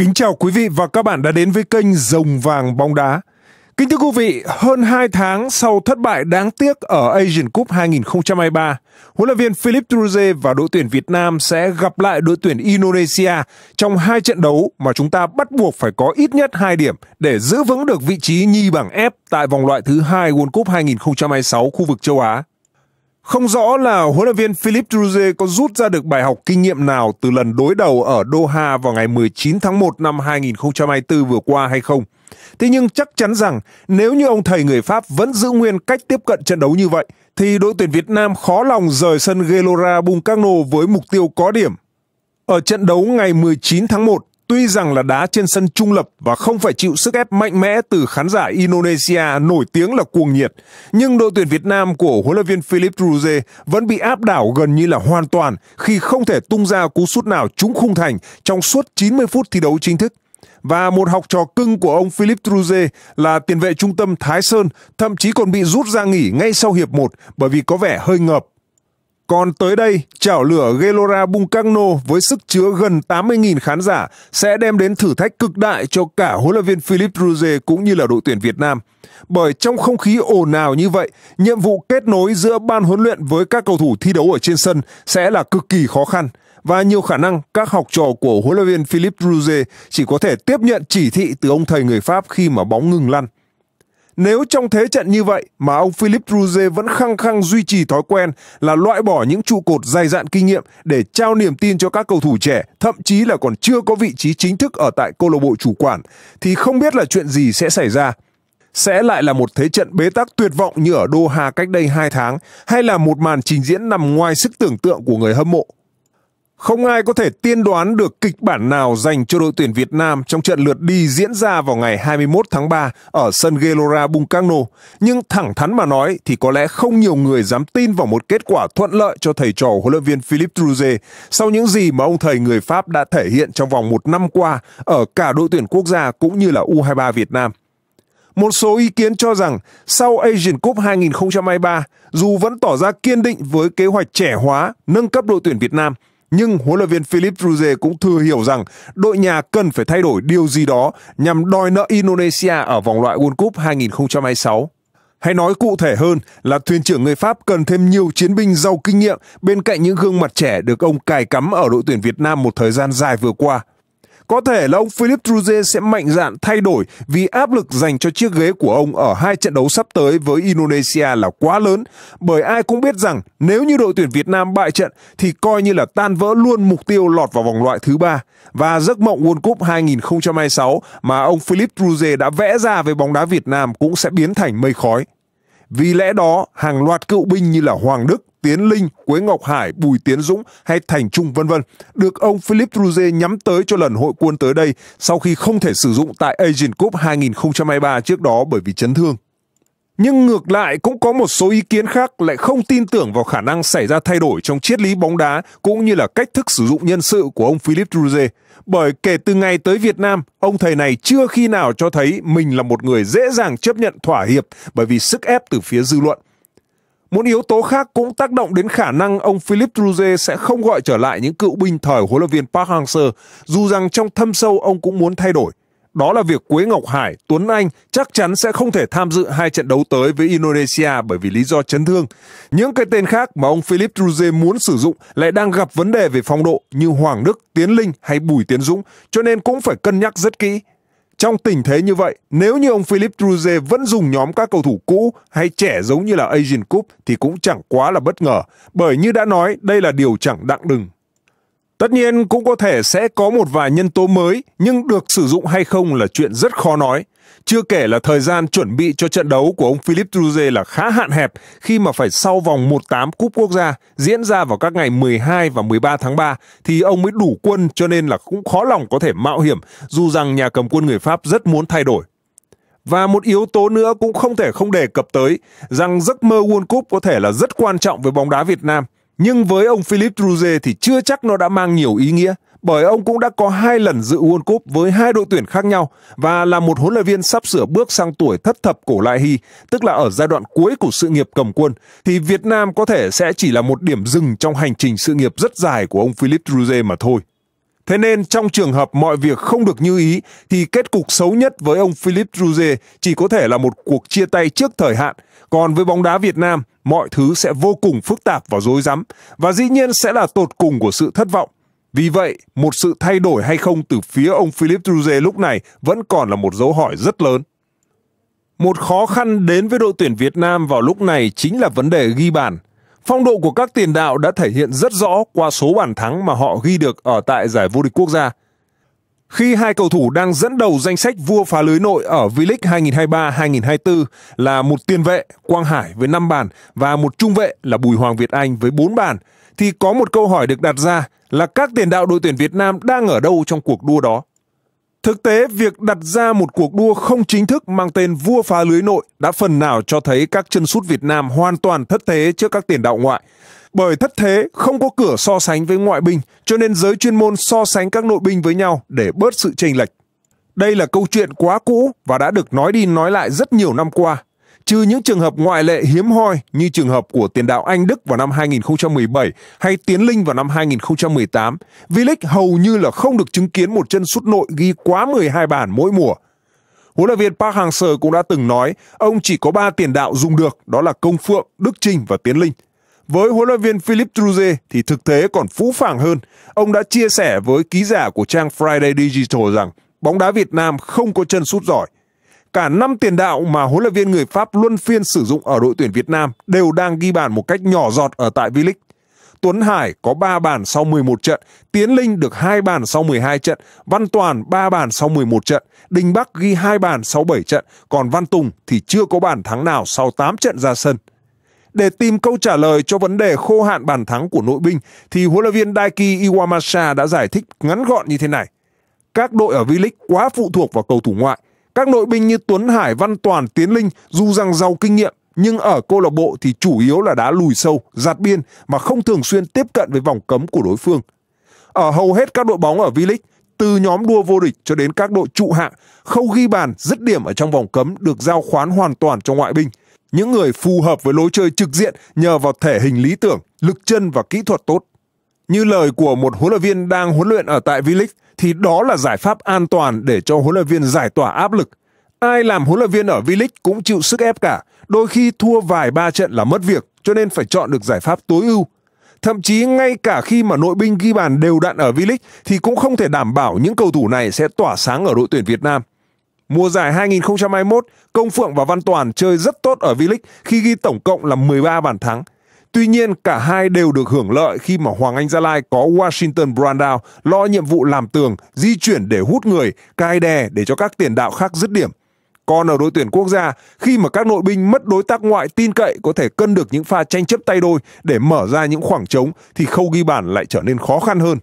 Kính chào quý vị và các bạn đã đến với kênh Rồng Vàng Bóng Đá. Kính thưa quý vị, hơn 2 tháng sau thất bại đáng tiếc ở Asian Cup 2023, huấn luyện viên Philip Druze và đội tuyển Việt Nam sẽ gặp lại đội tuyển Indonesia trong hai trận đấu mà chúng ta bắt buộc phải có ít nhất 2 điểm để giữ vững được vị trí nhì bảng F tại vòng loại thứ hai World Cup 2026 khu vực châu Á. Không rõ là huấn luyện viên Philip Druze có rút ra được bài học kinh nghiệm nào từ lần đối đầu ở Doha vào ngày 19 tháng 1 năm 2024 vừa qua hay không. Thế nhưng chắc chắn rằng nếu như ông thầy người Pháp vẫn giữ nguyên cách tiếp cận trận đấu như vậy, thì đội tuyển Việt Nam khó lòng rời sân Gelora Bung với mục tiêu có điểm. Ở trận đấu ngày 19 tháng 1, Tuy rằng là đá trên sân trung lập và không phải chịu sức ép mạnh mẽ từ khán giả Indonesia nổi tiếng là cuồng nhiệt, nhưng đội tuyển Việt Nam của huấn luyện viên Philip Druze vẫn bị áp đảo gần như là hoàn toàn khi không thể tung ra cú sút nào trúng khung thành trong suốt 90 phút thi đấu chính thức. Và một học trò cưng của ông Philip Druze là tiền vệ trung tâm Thái Sơn thậm chí còn bị rút ra nghỉ ngay sau hiệp 1 bởi vì có vẻ hơi ngợp còn tới đây, chảo lửa Gelora Bungkakno với sức chứa gần 80.000 khán giả sẽ đem đến thử thách cực đại cho cả huấn luyện viên Philip Druze cũng như là đội tuyển Việt Nam. Bởi trong không khí ồn ào như vậy, nhiệm vụ kết nối giữa ban huấn luyện với các cầu thủ thi đấu ở trên sân sẽ là cực kỳ khó khăn và nhiều khả năng các học trò của huấn luyện viên Philip Druze chỉ có thể tiếp nhận chỉ thị từ ông thầy người Pháp khi mà bóng ngừng lăn. Nếu trong thế trận như vậy mà ông Philip Ruse vẫn khăng khăng duy trì thói quen là loại bỏ những trụ cột dày dạn kinh nghiệm để trao niềm tin cho các cầu thủ trẻ, thậm chí là còn chưa có vị trí chính thức ở tại câu lạc bộ chủ quản, thì không biết là chuyện gì sẽ xảy ra. Sẽ lại là một thế trận bế tắc tuyệt vọng như ở Doha cách đây 2 tháng, hay là một màn trình diễn nằm ngoài sức tưởng tượng của người hâm mộ không ai có thể tiên đoán được kịch bản nào dành cho đội tuyển Việt Nam trong trận lượt đi diễn ra vào ngày 21 tháng 3 ở sân Gelora Bung nhưng thẳng thắn mà nói thì có lẽ không nhiều người dám tin vào một kết quả thuận lợi cho thầy trò huấn luyện viên Philippe Druze sau những gì mà ông thầy người Pháp đã thể hiện trong vòng một năm qua ở cả đội tuyển quốc gia cũng như là U23 Việt Nam. Một số ý kiến cho rằng sau Asian Cup 2023, dù vẫn tỏ ra kiên định với kế hoạch trẻ hóa, nâng cấp đội tuyển Việt Nam – nhưng huấn luyện viên Philip Druze cũng thừa hiểu rằng đội nhà cần phải thay đổi điều gì đó nhằm đòi nợ Indonesia ở vòng loại World Cup 2026. Hay nói cụ thể hơn là thuyền trưởng người Pháp cần thêm nhiều chiến binh giàu kinh nghiệm bên cạnh những gương mặt trẻ được ông cài cắm ở đội tuyển Việt Nam một thời gian dài vừa qua – có thể là ông Philip Truze sẽ mạnh dạn thay đổi vì áp lực dành cho chiếc ghế của ông ở hai trận đấu sắp tới với Indonesia là quá lớn, bởi ai cũng biết rằng nếu như đội tuyển Việt Nam bại trận thì coi như là tan vỡ luôn mục tiêu lọt vào vòng loại thứ ba và giấc mộng World Cup 2026 mà ông Philip Truze đã vẽ ra về bóng đá Việt Nam cũng sẽ biến thành mây khói. Vì lẽ đó, hàng loạt cựu binh như là Hoàng Đức, Tiến Linh, Quế Ngọc Hải, Bùi Tiến Dũng hay Thành Trung vân vân được ông Philippe Druze nhắm tới cho lần hội quân tới đây sau khi không thể sử dụng tại Asian Cup 2023 trước đó bởi vì chấn thương. Nhưng ngược lại cũng có một số ý kiến khác lại không tin tưởng vào khả năng xảy ra thay đổi trong triết lý bóng đá cũng như là cách thức sử dụng nhân sự của ông Philippe Druze. Bởi kể từ ngày tới Việt Nam, ông thầy này chưa khi nào cho thấy mình là một người dễ dàng chấp nhận thỏa hiệp bởi vì sức ép từ phía dư luận. Một yếu tố khác cũng tác động đến khả năng ông Philip Druze sẽ không gọi trở lại những cựu binh thời huấn luyện viên Park Hang-seo, dù rằng trong thâm sâu ông cũng muốn thay đổi. Đó là việc Quế Ngọc Hải, Tuấn Anh chắc chắn sẽ không thể tham dự hai trận đấu tới với Indonesia bởi vì lý do chấn thương. Những cái tên khác mà ông Philip Druze muốn sử dụng lại đang gặp vấn đề về phong độ như Hoàng Đức, Tiến Linh hay Bùi Tiến Dũng, cho nên cũng phải cân nhắc rất kỹ. Trong tình thế như vậy, nếu như ông Philip Druze vẫn dùng nhóm các cầu thủ cũ hay trẻ giống như là Asian Cup thì cũng chẳng quá là bất ngờ, bởi như đã nói, đây là điều chẳng đặng đừng. Tất nhiên cũng có thể sẽ có một vài nhân tố mới, nhưng được sử dụng hay không là chuyện rất khó nói. Chưa kể là thời gian chuẩn bị cho trận đấu của ông Philip Druze là khá hạn hẹp khi mà phải sau vòng 1-8 Cúp Quốc gia diễn ra vào các ngày 12 và 13 tháng 3 thì ông mới đủ quân cho nên là cũng khó lòng có thể mạo hiểm dù rằng nhà cầm quân người Pháp rất muốn thay đổi. Và một yếu tố nữa cũng không thể không đề cập tới rằng giấc mơ World Cup có thể là rất quan trọng với bóng đá Việt Nam – nhưng với ông Philip Druze thì chưa chắc nó đã mang nhiều ý nghĩa, bởi ông cũng đã có hai lần dự World Cup với hai đội tuyển khác nhau và là một huấn luyện viên sắp sửa bước sang tuổi thất thập cổ lại hy, tức là ở giai đoạn cuối của sự nghiệp cầm quân, thì Việt Nam có thể sẽ chỉ là một điểm dừng trong hành trình sự nghiệp rất dài của ông Philip Druze mà thôi. Thế nên trong trường hợp mọi việc không được như ý thì kết cục xấu nhất với ông Philip Druze chỉ có thể là một cuộc chia tay trước thời hạn. Còn với bóng đá Việt Nam, mọi thứ sẽ vô cùng phức tạp và rối rắm và dĩ nhiên sẽ là tột cùng của sự thất vọng. Vì vậy, một sự thay đổi hay không từ phía ông Philip Druze lúc này vẫn còn là một dấu hỏi rất lớn. Một khó khăn đến với đội tuyển Việt Nam vào lúc này chính là vấn đề ghi bàn – Phong độ của các tiền đạo đã thể hiện rất rõ qua số bàn thắng mà họ ghi được ở tại giải vô địch quốc gia. Khi hai cầu thủ đang dẫn đầu danh sách vua phá lưới nội ở V-League 2023-2024 là một tiền vệ Quang Hải với 5 bàn và một trung vệ là Bùi Hoàng Việt Anh với 4 bàn, thì có một câu hỏi được đặt ra là các tiền đạo đội tuyển Việt Nam đang ở đâu trong cuộc đua đó. Thực tế, việc đặt ra một cuộc đua không chính thức mang tên vua phá lưới nội đã phần nào cho thấy các chân sút Việt Nam hoàn toàn thất thế trước các tiền đạo ngoại. Bởi thất thế không có cửa so sánh với ngoại binh, cho nên giới chuyên môn so sánh các nội binh với nhau để bớt sự chênh lệch. Đây là câu chuyện quá cũ và đã được nói đi nói lại rất nhiều năm qua, trừ những trường hợp ngoại lệ hiếm hoi như trường hợp của tiền đạo Anh Đức vào năm 2017 hay Tiến Linh vào năm 2018, v hầu như là không được chứng kiến một chân sút nội ghi quá 12 bàn mỗi mùa. Huấn luyện viên Park Hang-seo cũng đã từng nói ông chỉ có 3 tiền đạo dùng được, đó là Công Phượng, Đức Trinh và Tiến Linh. Với huấn luyện viên Philip Truze thì thực tế còn phũ phàng hơn. Ông đã chia sẻ với ký giả của trang Friday Digital rằng bóng đá Việt Nam không có chân sút giỏi – Cả năm tiền đạo mà huấn luyện viên người Pháp luân phiên sử dụng ở đội tuyển Việt Nam đều đang ghi bàn một cách nhỏ giọt ở tại V-League. Tuấn Hải có 3 bàn sau 11 trận, Tiến Linh được 2 bàn sau 12 trận, Văn Toàn 3 bàn sau 11 trận, Đình Bắc ghi 2 bàn sau 7 trận, còn Văn Tùng thì chưa có bàn thắng nào sau 8 trận ra sân. Để tìm câu trả lời cho vấn đề khô hạn bàn thắng của nội binh thì huấn luyện viên Daiki Iwamasa đã giải thích ngắn gọn như thế này. Các đội ở V-League quá phụ thuộc vào cầu thủ ngoại, các nội binh như Tuấn Hải, Văn Toàn, Tiến Linh dù rằng giàu kinh nghiệm nhưng ở câu lạc bộ thì chủ yếu là đá lùi sâu, giạt biên mà không thường xuyên tiếp cận với vòng cấm của đối phương. Ở hầu hết các đội bóng ở V-League, từ nhóm đua vô địch cho đến các đội trụ hạng, khâu ghi bàn, dứt điểm ở trong vòng cấm được giao khoán hoàn toàn cho ngoại binh. Những người phù hợp với lối chơi trực diện nhờ vào thể hình lý tưởng, lực chân và kỹ thuật tốt. Như lời của một huấn luyện viên đang huấn luyện ở tại V-League, thì đó là giải pháp an toàn để cho huấn luyện viên giải tỏa áp lực. Ai làm huấn luyện viên ở V-League cũng chịu sức ép cả, đôi khi thua vài ba trận là mất việc, cho nên phải chọn được giải pháp tối ưu. Thậm chí ngay cả khi mà nội binh ghi bàn đều đặn ở V-League thì cũng không thể đảm bảo những cầu thủ này sẽ tỏa sáng ở đội tuyển Việt Nam. Mùa giải 2021, Công Phượng và Văn Toàn chơi rất tốt ở V-League khi ghi tổng cộng là 13 bàn thắng – Tuy nhiên, cả hai đều được hưởng lợi khi mà Hoàng Anh Gia Lai có Washington Brandao lo nhiệm vụ làm tường, di chuyển để hút người, cai đè để cho các tiền đạo khác dứt điểm. Còn ở đội tuyển quốc gia, khi mà các nội binh mất đối tác ngoại tin cậy có thể cân được những pha tranh chấp tay đôi để mở ra những khoảng trống thì khâu ghi bàn lại trở nên khó khăn hơn.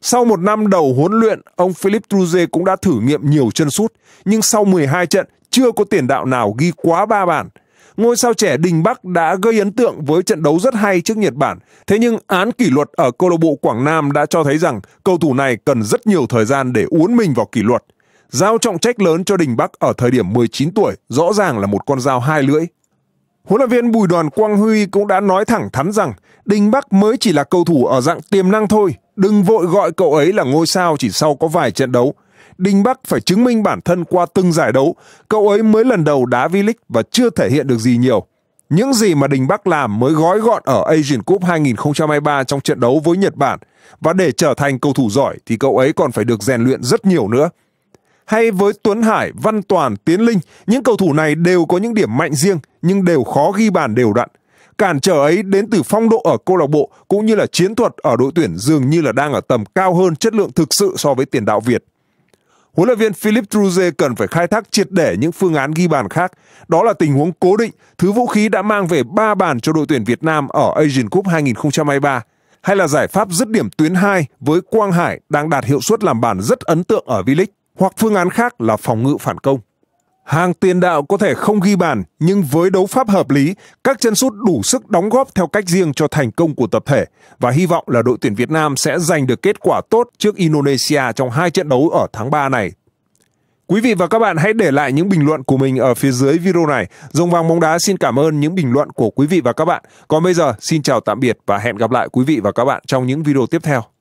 Sau một năm đầu huấn luyện, ông Philip Truze cũng đã thử nghiệm nhiều chân sút, nhưng sau 12 trận chưa có tiền đạo nào ghi quá 3 bàn – ngôi sao trẻ Đình Bắc đã gây ấn tượng với trận đấu rất hay trước Nhật Bản. Thế nhưng án kỷ luật ở câu lạc bộ Quảng Nam đã cho thấy rằng cầu thủ này cần rất nhiều thời gian để uốn mình vào kỷ luật. Giao trọng trách lớn cho Đình Bắc ở thời điểm 19 tuổi rõ ràng là một con dao hai lưỡi. Huấn luyện viên Bùi Đoàn Quang Huy cũng đã nói thẳng thắn rằng Đình Bắc mới chỉ là cầu thủ ở dạng tiềm năng thôi, đừng vội gọi cậu ấy là ngôi sao chỉ sau có vài trận đấu. Đinh Bắc phải chứng minh bản thân qua từng giải đấu. Cậu ấy mới lần đầu đá V-League và chưa thể hiện được gì nhiều. Những gì mà Đình Bắc làm mới gói gọn ở Asian Cup 2023 trong trận đấu với Nhật Bản và để trở thành cầu thủ giỏi thì cậu ấy còn phải được rèn luyện rất nhiều nữa. Hay với Tuấn Hải, Văn Toàn, Tiến Linh, những cầu thủ này đều có những điểm mạnh riêng nhưng đều khó ghi bàn đều đặn. Cản trở ấy đến từ phong độ ở câu lạc bộ cũng như là chiến thuật ở đội tuyển dường như là đang ở tầm cao hơn chất lượng thực sự so với tiền đạo Việt. Huấn luyện viên Philip Truze cần phải khai thác triệt để những phương án ghi bàn khác. Đó là tình huống cố định, thứ vũ khí đã mang về 3 bàn cho đội tuyển Việt Nam ở Asian Cup 2023 hay là giải pháp dứt điểm tuyến 2 với Quang Hải đang đạt hiệu suất làm bàn rất ấn tượng ở V-League, hoặc phương án khác là phòng ngự phản công. Hàng tiền đạo có thể không ghi bàn, nhưng với đấu pháp hợp lý, các chân sút đủ sức đóng góp theo cách riêng cho thành công của tập thể và hy vọng là đội tuyển Việt Nam sẽ giành được kết quả tốt trước Indonesia trong hai trận đấu ở tháng 3 này. Quý vị và các bạn hãy để lại những bình luận của mình ở phía dưới video này. Rồng vàng bóng đá xin cảm ơn những bình luận của quý vị và các bạn. Còn bây giờ, xin chào tạm biệt và hẹn gặp lại quý vị và các bạn trong những video tiếp theo.